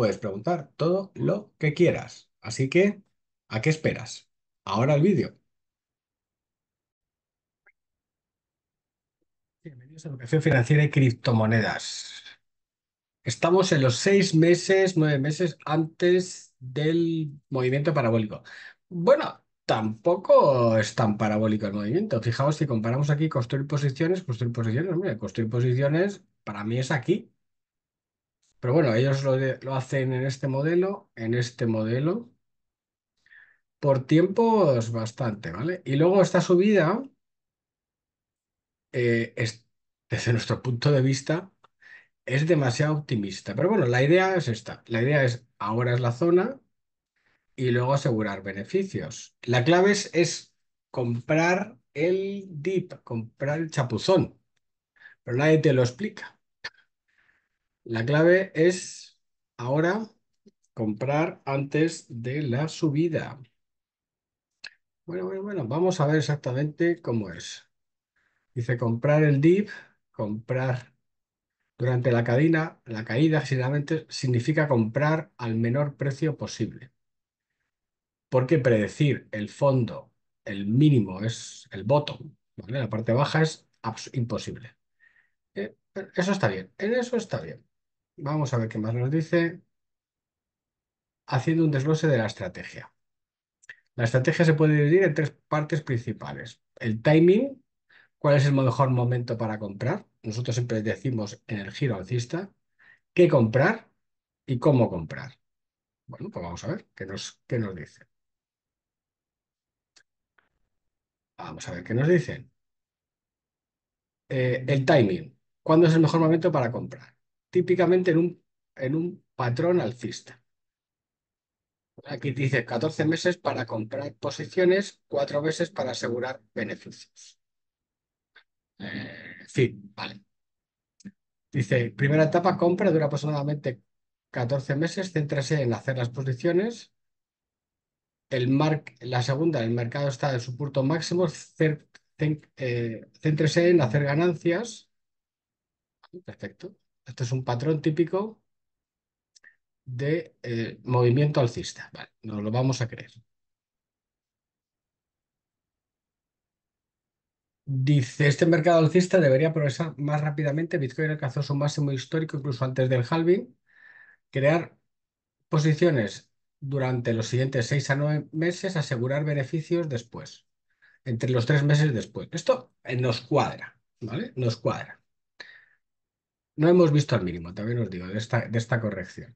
puedes preguntar todo lo que quieras. Así que, ¿a qué esperas? Ahora el vídeo. Bienvenidos a Educación Financiera y Criptomonedas. Estamos en los seis meses, nueve meses antes del movimiento parabólico. Bueno, tampoco es tan parabólico el movimiento. Fijaos, si comparamos aquí construir posiciones, construir posiciones, mira, construir posiciones para mí es aquí, pero bueno, ellos lo, hacen en este modelo, en este modelo, por tiempos bastante, ¿vale? Y luego esta subida, eh, desde nuestro punto de vista, es demasiado optimista. Pero bueno, la idea es esta. La idea es ahora es la zona y luego asegurar beneficios. La clave es, es comprar el dip, comprar el chapuzón, pero nadie te lo explica. La clave es ahora comprar antes de la subida. Bueno, bueno, bueno, vamos a ver exactamente cómo es. Dice comprar el dip, comprar durante la cadena, la caída generalmente significa comprar al menor precio posible. Porque predecir el fondo, el mínimo es el bottom, la parte baja es imposible. Eh, eso está bien, en eso está bien. Vamos a ver qué más nos dice. Haciendo un desglose de la estrategia. La estrategia se puede dividir en tres partes principales. El timing, cuál es el mejor momento para comprar. Nosotros siempre decimos en el giro alcista qué comprar y cómo comprar. Bueno, pues vamos a ver qué nos, qué nos dice. Vamos a ver qué nos dicen. Eh, el timing. ¿Cuándo es el mejor momento para comprar? típicamente en un, en un patrón alcista. Aquí dice 14 meses para comprar posiciones, 4 meses para asegurar beneficios. Eh, vale. Dice, primera etapa, compra, dura aproximadamente 14 meses, céntrese en hacer las posiciones. El la segunda, el mercado está en su punto máximo, eh, céntrese en hacer ganancias. Perfecto. Esto es un patrón típico de eh, movimiento alcista. No lo vamos a creer. Dice, este mercado alcista debería progresar más rápidamente. Bitcoin alcanzó su máximo histórico incluso antes del halving. Crear posiciones durante los siguientes seis a nueve meses, asegurar beneficios después, entre los tres meses después. Esto nos cuadra, ¿vale? Nos cuadra no hemos visto al mínimo, también os digo, de esta, corrección.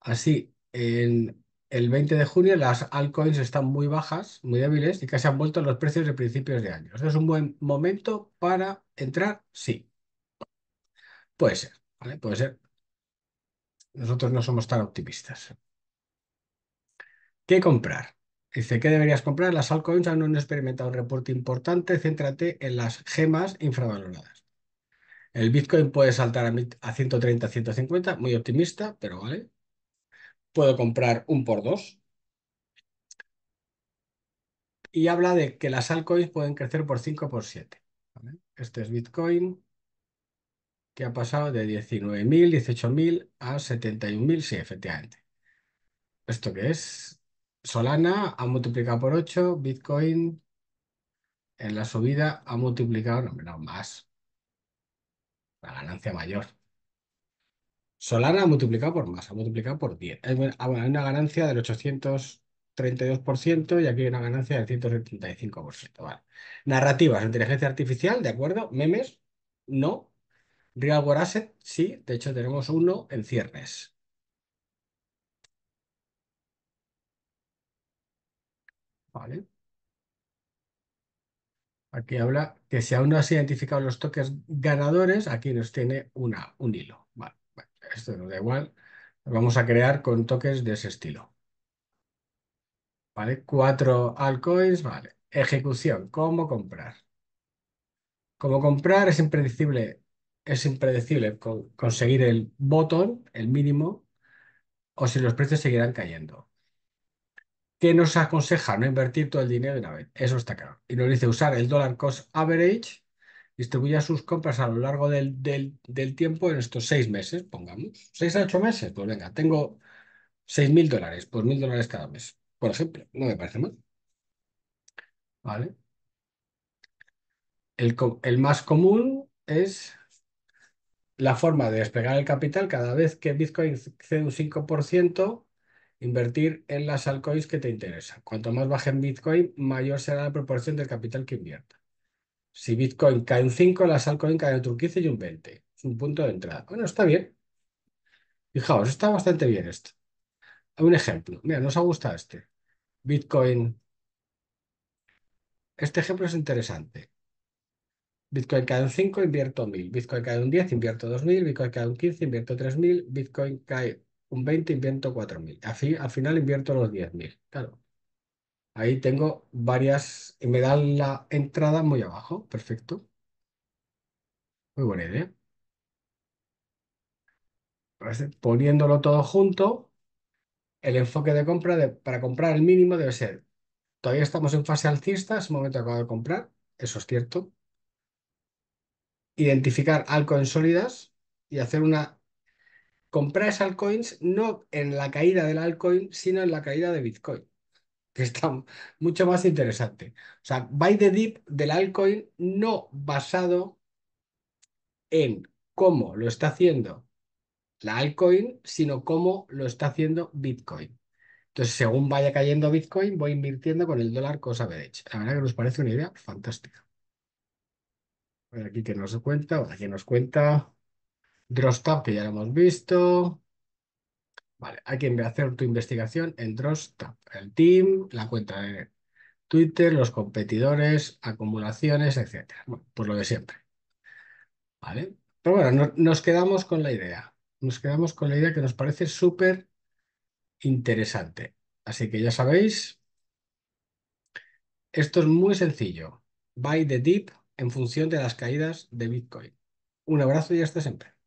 Así, en el 20 de junio las altcoins están muy bajas, muy débiles y casi han vuelto a los precios de principios de año. ¿Es un buen momento para entrar? Sí. Puede ser, ¿vale? Puede ser. Nosotros no somos tan optimistas. ¿Qué comprar? Dice, ¿qué deberías comprar? Las altcoins aún no han experimentado un reporte importante. Céntrate en las gemas infravaloradas. El Bitcoin puede saltar a, 130, 150, muy optimista, pero vale. Puedo comprar un por dos. Y habla de que las altcoins pueden crecer por 5 por 7. Este es Bitcoin, que ha pasado de 19.000, 18.000 a 71.000, sí, efectivamente. ¿Esto qué es? Solana ha multiplicado por 8, Bitcoin en la subida ha multiplicado, no, no más, la ganancia mayor. Solana ha multiplicado por más, ha multiplicado por 10. Ah, hay una ganancia del 832% y aquí hay una ganancia del 175%. Vale. Narrativas, inteligencia artificial, ¿de acuerdo? Memes, no. Real World Asset, sí. De hecho, tenemos uno en ciernes. Vale. Aquí habla que si aún no has identificado los toques ganadores, aquí nos tiene una, un hilo. Vale, esto nos da igual. vamos a crear con toques de ese estilo. Vale, cuatro altcoins, vale. Ejecución, cómo comprar. Cómo comprar es impredecible, es impredecible conseguir el botón, el mínimo, o si los precios seguirán cayendo que nos aconseja no invertir todo el dinero de una vez. Eso está claro. Y nos dice usar el dollar cost average, distribuya sus compras a lo largo del, tiempo en estos seis meses, pongamos. ¿Seis a ocho meses? Pues venga, tengo seis mil dólares, pues mil dólares cada mes, por ejemplo. No me parece mal. ¿Vale? El, el más común es la forma de desplegar el capital cada vez que Bitcoin cede un 5% Invertir en las altcoins que te interesan. Cuanto más baje en Bitcoin, mayor será la proporción del capital que invierta. Si Bitcoin cae un 5, las altcoins caen otro 15 y un 20. Es un punto de entrada. Bueno, está bien. Fijaos, está bastante bien esto. Un ejemplo. Mira, nos ha gustado este. Bitcoin. Este ejemplo es interesante. Bitcoin cae un 5, invierto 1000. Bitcoin cae un 10, invierto 2000. Bitcoin cae un 15, invierto 3000. Bitcoin cae un 20 invierto 4.000. Al, al final invierto los 10.000. Claro. Ahí tengo varias y me dan la entrada muy abajo. Perfecto. Muy buena idea. Poniéndolo todo junto, el enfoque de compra de, para comprar el mínimo debe ser, todavía estamos en fase alcista, es momento de acabar de comprar, eso es cierto. Identificar algo en sólidas y hacer una compráis altcoins no en la caída del altcoin, sino en la caída de Bitcoin, que está mucho más interesante. O sea, buy the dip del altcoin no basado en cómo lo está haciendo la altcoin, sino cómo lo está haciendo Bitcoin. Entonces, según vaya cayendo Bitcoin, voy invirtiendo con el dólar cosa hecho. La verdad que nos parece una idea fantástica. aquí que nos cuenta, aquí nos cuenta. Drostap que ya lo hemos visto. Vale, va a hacer tu investigación en Drostap, El team, la cuenta de Twitter, los competidores, acumulaciones, etc. Bueno, pues lo de siempre. Vale. Pero bueno, nos quedamos con la idea. Nos quedamos con la idea que nos parece súper interesante. Así que ya sabéis, esto es muy sencillo. Buy the dip en función de las caídas de Bitcoin. Un abrazo y hasta siempre.